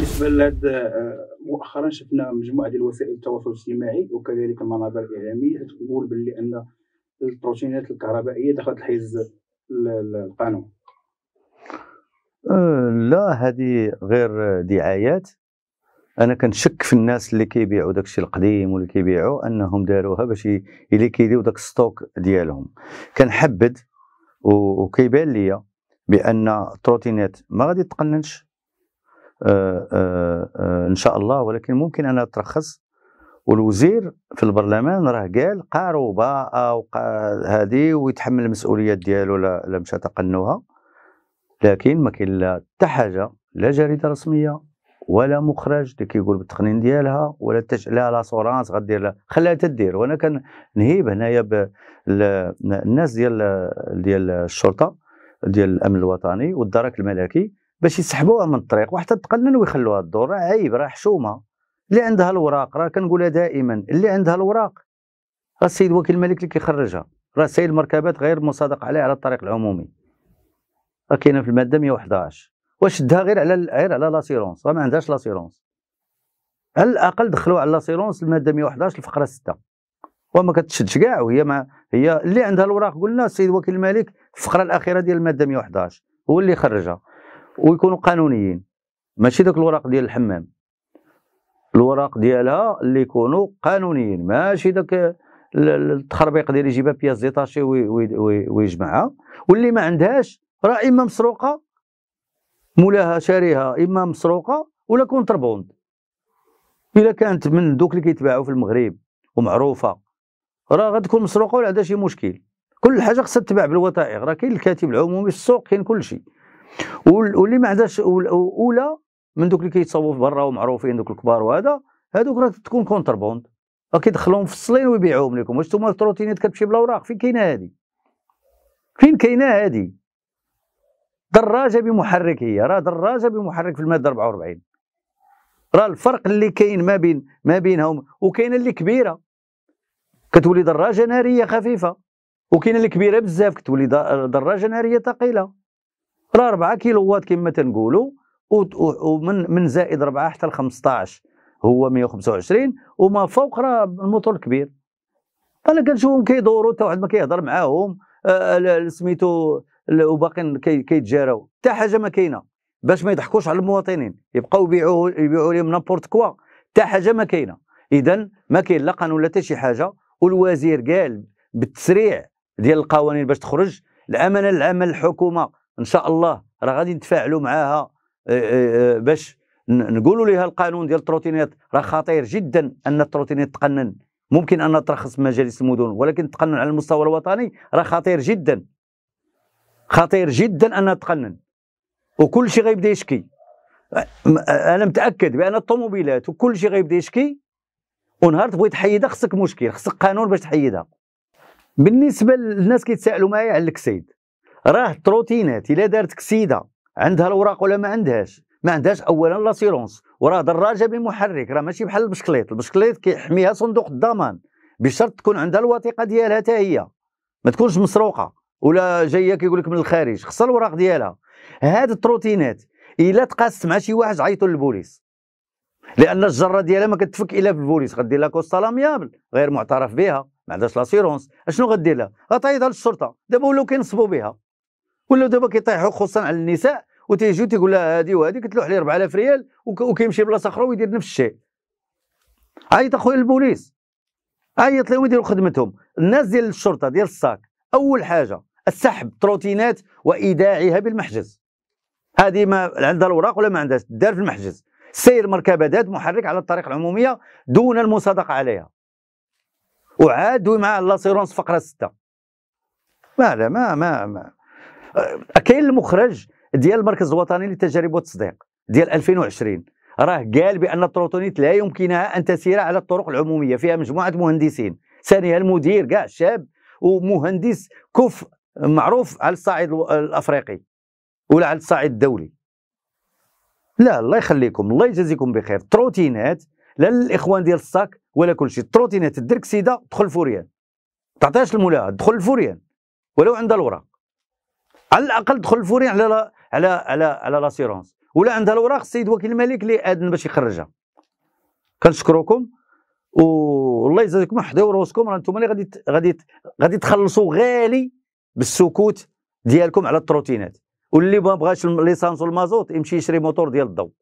بالنسبه لهذا آه، مؤخرا شفنا مجموعه ديال وسائل التواصل الاجتماعي وكذلك المنابر الاعلاميه تقول باللي ان البروتينات الكهربائيه دخلت الحيز القانون آه، لا هذه غير دعايات انا كنشك في الناس اللي كيبيعوا داكشي القديم واللي كيبيعوا انهم داروها باش يليكيديو داك الستوك ديالهم كنحبد وكيبان ليا بان التروتينات ما غادي تقننش آه، آه، آه، ان شاء الله ولكن ممكن انا اترخص والوزير في البرلمان راه قال قاروا او وقا هذه ويتحمل المسؤوليات ديالو لا مشى تقنوها لكن ما كاين لا حتى حاجه لا جريده رسميه ولا مخرج اللي كيقول بالتقنين ديالها ولا تش... لا لاسورانس غدير لها خليها تدير وانا كنهيب هنايا ب... الناس ديال ديال الشرطه ديال الامن الوطني والدرك الملكي باش يسحبوها من الطريق وحتى تقنن ويخلوها الدور راه عيب راه حشومه اللي عندها الوراق راه كنقولها دائما اللي عندها الوراق راه السيد وكيل الملك اللي كيخرجها راه سيد المركبات غير مصادق عليه على الطريق العمومي راه كاينه في الماده 111 واش شدها غير على غير على لاسيرونس راه ما عندهاش لاسيرونس على الاقل دخلوا على لاسيرونس الماده 111 الفقره 6 وما كتشدش كاع وهي ما هي اللي عندها الوراق قلنا السيد وكيل الملك الفقره الاخيره ديال الماده 111 هو اللي خرجها ويكونوا قانونيين ماشي داك الوراق ديال الحمام الوراق ديالها اللي يكونوا قانونيين ماشي داك التخربيق ديال يجيبها بياس ديطاشي ويجمعها واللي ما عندهاش راه اما مسروقه مولاها شاريها اما مسروقه ولا كونتربوند الا كانت من دوك اللي كيتباعوا في المغرب ومعروفه راه غتكون مسروقه ولا عندها شي مشكل كل حاجه خصها تتباع بالوثائق راه كاين الكاتب العمومي في السوق كاين كل شيء واللي ما عندهاش اولى من دوك اللي في برا ومعروفين دوك الكبار وهذا هذوك راه تكون كونتر بوند كيدخلوهم في الصلين ويبيعوهم لكم واش نتوما التروتينات كتمشي بلا اوراق فين كاينه هذه فين كاينه هذه دراجه بمحرك هي راه دراجه بمحرك في الماده 44 راه الفرق اللي كاين ما بين ما بينهم وكاينه اللي كبيره كتولي دراجه ناريه خفيفه وكاينه اللي كبيره بزاف كتولي دراجه ناريه ثقيله راه 4 كيلووات كما تنقولوا ومن من زائد 4 حتى ل 15 هو 125 وما فوق راه الموتور كبير انا كنشوفهم كيدوروا حتى واحد ما كيهضر معاهم آه، سميتو وباقي كيتجاراو حتى حاجه ما كاينه باش ما يضحكوش على المواطنين يبقاو يبيعوا يبيعوا لهم نابورت كوا حتى حاجه ما كاينه اذا ما كاين لا قانون لا حتى شي حاجه والوزير قال بالتسريع ديال القوانين باش تخرج الامانه العامه للحكومه ان شاء الله راه غادي نتفاعلوا معاها آه، آه، آه، باش نقولوا لها القانون ديال التروتينات راه خطير جدا ان التروتينات تقنن ممكن ان ترخص في مجالس المدن ولكن تقنن على المستوى الوطني راه خطير جدا خطير جدا ان تقنن وكل شيء غيبدا يشكي انا متاكد بان الطوموبيلات وكل شيء غيبدا يشكي ونهار تبغي تحيدها خصك مشكل خصك قانون باش تحيدها بالنسبه للناس كيتسائلوا معايا على الكسيد راه تروتينات الا دارت كسيده عندها الاوراق ولا ما عندهاش ما عندهاش اولا لاسيرونس وراه دراجه بمحرك راه ماشي بحال البشكليط البشكليط كيحميها صندوق الضمان بشرط تكون عندها الوثيقه ديالها حتى هي ما تكونش مسروقه ولا جايه كيقول لك من الخارج خصها الاوراق ديالها هاد التروتينات الا تقاست مع شي واحد عيطوا للبوليس لان الجره ديالها ما كتفك الا في البوليس غدير لها كوستا لاميابل غير معترف بها ما عندهاش لاسيرونس اشنو غدير لها غتعيطها للشرطه دابا ولاو كينصبوا بها ولا دابا كيطيحوا خصوصا على النساء وتيجي تيقول لها هذه وهذه كتلوح عليه 4000 ريال وكيمشي بلاصه اخرى ويدير نفس الشيء عيط اخويا البوليس عيط لهم يديروا خدمتهم الناس ديال الشرطه ديال الساك اول حاجه السحب تروتينات وايداعها بالمحجز هذه ما عندها الاوراق ولا ما عندهاش دار في المحجز سير مركبه ذات محرك على الطريق العموميه دون المصادقه عليها وعاد دوي مع لاسيرونس فقره 6 ما لا ما ما, ما. كاين المخرج ديال المركز الوطني للتجارب والتصديق ديال 2020 راه قال بان التروتونيت لا يمكنها ان تسير على الطرق العموميه فيها مجموعه مهندسين ثانيها المدير كاع شاب ومهندس كف معروف على الصعيد الافريقي ولا على الصعيد الدولي لا الله يخليكم الله يجازيكم بخير تروتينات لا الاخوان ديال الصاك ولا كل شيء تروتينات الدركسيده تدخل الفوريان تعطيهاش المولاه تدخل الفوريان ولو عند الوراق على الاقل دخل الفوري على على على على لاسيرونس ولا عندها الاوراق السيد وكيل الملك اللي اذن باش يخرجها كنشكركم والله يجزاكم حداو راسكم راه نتوما اللي غادي غادي غادي تخلصوا غالي بالسكوت ديالكم على التروتينات واللي ما بغاش ليسانس والمازوت يمشي يشري موتور ديال الضوء